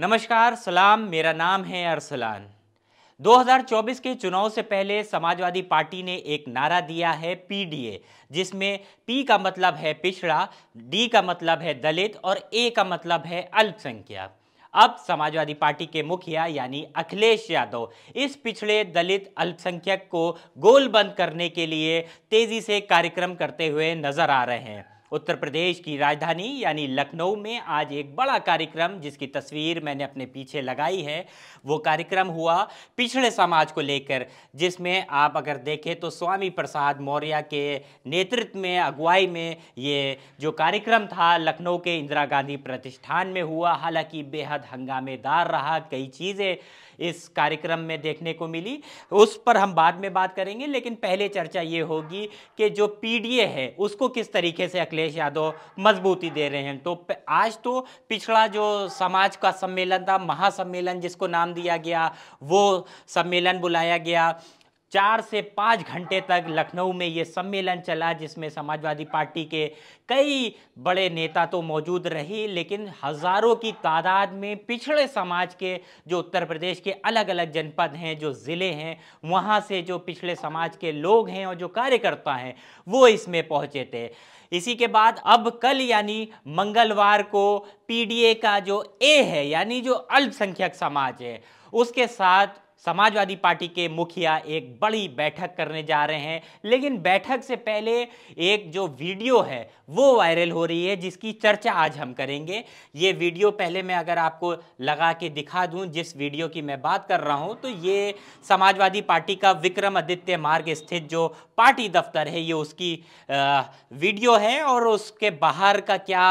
नमस्कार सलाम मेरा नाम है अरसलान 2024 के चुनाव से पहले समाजवादी पार्टी ने एक नारा दिया है पीडीए जिसमें पी का मतलब है पिछड़ा डी का मतलब है दलित और ए का मतलब है अल्पसंख्यक अब समाजवादी पार्टी के मुखिया यानी अखिलेश यादव इस पिछड़े दलित अल्पसंख्यक को गोलबंद करने के लिए तेजी से कार्यक्रम करते हुए नजर आ रहे हैं उत्तर प्रदेश की राजधानी यानी लखनऊ में आज एक बड़ा कार्यक्रम जिसकी तस्वीर मैंने अपने पीछे लगाई है वो कार्यक्रम हुआ पिछड़े समाज को लेकर जिसमें आप अगर देखें तो स्वामी प्रसाद मौर्य के नेतृत्व में अगुवाई में ये जो कार्यक्रम था लखनऊ के इंदिरा गांधी प्रतिष्ठान में हुआ हालांकि बेहद हंगामेदार रहा कई चीज़ें इस कार्यक्रम में देखने को मिली उस पर हम बाद में बात करेंगे लेकिन पहले चर्चा ये होगी कि जो पी है उसको किस तरीके से अखिलेश अखिलेश यादव मजबूती दे रहे हैं तो आज तो पिछड़ा जो समाज का सम्मेलन था महासम्मेलन जिसको नाम दिया गया वो सम्मेलन बुलाया गया चार से पाँच घंटे तक लखनऊ में ये सम्मेलन चला जिसमें समाजवादी पार्टी के कई बड़े नेता तो मौजूद रहे लेकिन हज़ारों की तादाद में पिछड़े समाज के जो उत्तर प्रदेश के अलग अलग जनपद हैं जो ज़िले हैं वहाँ से जो पिछड़े समाज के लोग हैं और जो कार्यकर्ता हैं वो इसमें पहुँचे थे इसी के बाद अब कल यानी मंगलवार को पीडीए का जो ए है यानी जो अल्पसंख्यक समाज है उसके साथ समाजवादी पार्टी के मुखिया एक बड़ी बैठक करने जा रहे हैं लेकिन बैठक से पहले एक जो वीडियो है वो वायरल हो रही है जिसकी चर्चा आज हम करेंगे ये वीडियो पहले मैं अगर आपको लगा के दिखा दूं जिस वीडियो की मैं बात कर रहा हूं तो ये समाजवादी पार्टी का विक्रमादित्य मार्ग स्थित जो पार्टी दफ्तर है ये उसकी वीडियो है और उसके बाहर का क्या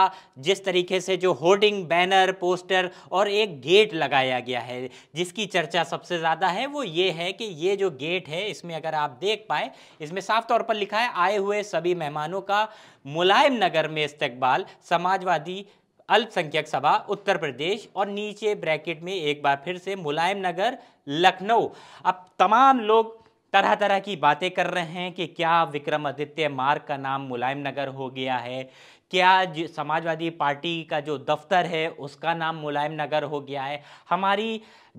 जिस तरीके से जो होर्डिंग बैनर पोस्टर और एक गेट लगाया गया है जिसकी चर्चा सबसे ज़्यादा ज़्यादा है वो ये है कि ये जो गेट है इसमें अगर आप देख पाए इसमें साफ तौर पर लिखा है आए हुए सभी मेहमानों का मुलायम नगर में इस्तबाल समाजवादी अल्पसंख्यक सभा उत्तर प्रदेश और नीचे ब्रैकेट में एक बार फिर से मुलायम नगर लखनऊ अब तमाम लोग तरह तरह की बातें कर रहे हैं कि क्या विक्रमादित्य मार्ग का नाम मुलायम नगर हो गया है क्या समाजवादी पार्टी का जो दफ्तर है उसका नाम मुलायम नगर हो गया है हमारी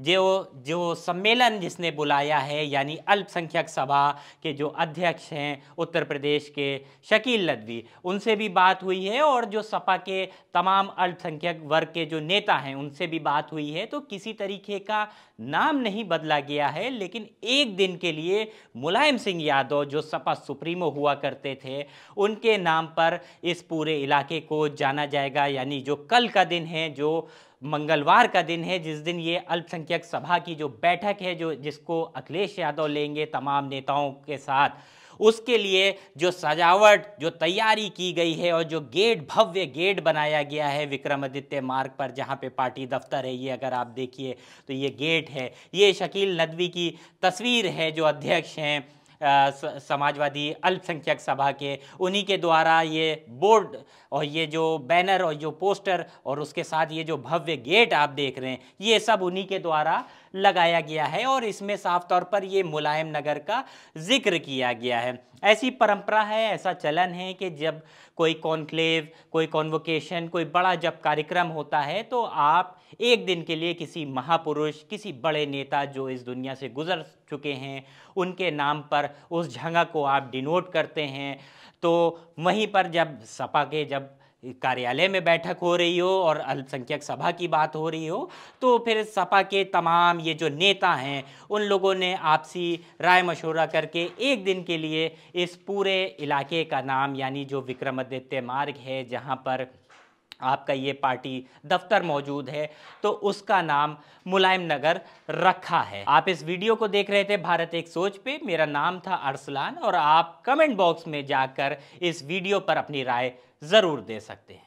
जो जो सम्मेलन जिसने बुलाया है यानी अल्पसंख्यक सभा के जो अध्यक्ष हैं उत्तर प्रदेश के शकील लदवी उनसे भी बात हुई है और जो सपा के तमाम अल्पसंख्यक वर्ग के जो नेता हैं उनसे भी बात हुई है तो किसी तरीके का नाम नहीं बदला गया है लेकिन एक दिन के लिए मुलायम सिंह यादव जो सपा सुप्रीमो हुआ करते थे उनके नाम पर इस पूरे इलाके को जाना जाएगा यानी जो कल का दिन है जो मंगलवार का दिन है जिस दिन ये अल्पसंख्यक सभा की जो बैठक है जो जिसको अखिलेश यादव लेंगे तमाम नेताओं के साथ उसके लिए जो सजावट जो तैयारी की गई है और जो गेट भव्य गेट बनाया गया है विक्रमादित्य मार्ग पर जहाँ पे पार्टी दफ्तर है ये अगर आप देखिए तो ये गेट है ये शकील नदवी की तस्वीर है जो अध्यक्ष हैं समाजवादी अल्पसंख्यक सभा के उन्हीं के द्वारा ये बोर्ड और ये जो बैनर और जो पोस्टर और उसके साथ ये जो भव्य गेट आप देख रहे हैं ये सब उन्हीं के द्वारा लगाया गया है और इसमें साफ तौर पर ये मुलायम नगर का जिक्र किया गया है ऐसी परंपरा है ऐसा चलन है कि जब कोई कॉन्क्लेव कोई कॉन्वोकेशन कोई बड़ा जब कार्यक्रम होता है तो आप एक दिन के लिए किसी महापुरुष किसी बड़े नेता जो इस दुनिया से गुजर चुके हैं उनके नाम पर उस जगह को आप डिनोट करते हैं तो वहीं पर जब सपा के जब कार्यालय में बैठक हो रही हो और अल्पसंख्यक सभा की बात हो रही हो तो फिर सपा के तमाम ये जो नेता हैं उन लोगों ने आपसी राय मशवरा करके एक दिन के लिए इस पूरे इलाके का नाम यानी जो विक्रमादित्य मार्ग है जहाँ पर आपका ये पार्टी दफ्तर मौजूद है तो उसका नाम मुलायम नगर रखा है आप इस वीडियो को देख रहे थे भारत एक सोच पे मेरा नाम था अरसलान और आप कमेंट बॉक्स में जाकर इस वीडियो पर अपनी राय ज़रूर दे सकते हैं